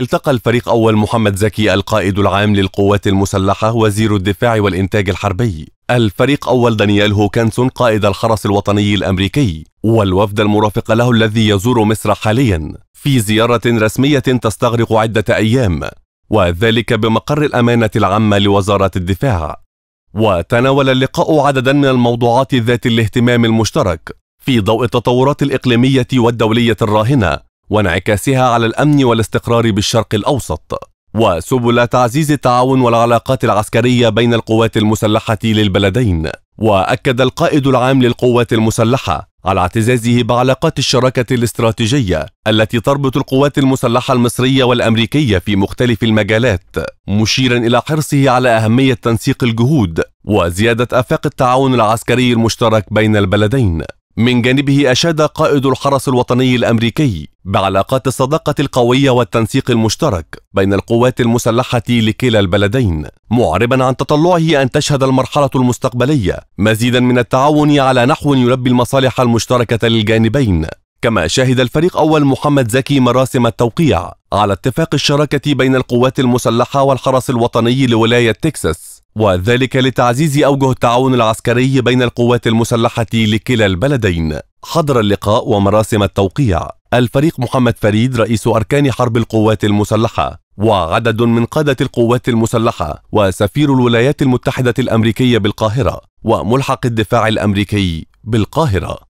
التقى الفريق أول محمد زكي القائد العام للقوات المسلحة وزير الدفاع والإنتاج الحربي الفريق أول دانيال هوكنسون قائد الحرس الوطني الأمريكي والوفد المرافق له الذي يزور مصر حاليا في زيارة رسمية تستغرق عدة أيام وذلك بمقر الأمانة العامة لوزارة الدفاع وتناول اللقاء عددا من الموضوعات ذات الاهتمام المشترك في ضوء التطورات الإقليمية والدولية الراهنة وانعكاسها على الأمن والاستقرار بالشرق الأوسط وسبل تعزيز التعاون والعلاقات العسكرية بين القوات المسلحة للبلدين وأكد القائد العام للقوات المسلحة على اعتزازه بعلاقات الشراكة الاستراتيجية التي تربط القوات المسلحة المصرية والأمريكية في مختلف المجالات مشيرا إلى حرصه على أهمية تنسيق الجهود وزيادة آفاق التعاون العسكري المشترك بين البلدين من جانبه أشاد قائد الحرس الوطني الأمريكي بعلاقات الصداقة القوية والتنسيق المشترك بين القوات المسلحة لكلا البلدين معربا عن تطلعه أن تشهد المرحلة المستقبلية مزيدا من التعاون على نحو يلبي المصالح المشتركة للجانبين كما شهد الفريق أول محمد زكي مراسم التوقيع على اتفاق الشراكة بين القوات المسلحة والحرس الوطني لولاية تكساس وذلك لتعزيز أوجه التعاون العسكري بين القوات المسلحة لكلا البلدين حضر اللقاء ومراسم التوقيع الفريق محمد فريد رئيس أركان حرب القوات المسلحة وعدد من قادة القوات المسلحة وسفير الولايات المتحدة الأمريكية بالقاهرة وملحق الدفاع الأمريكي بالقاهرة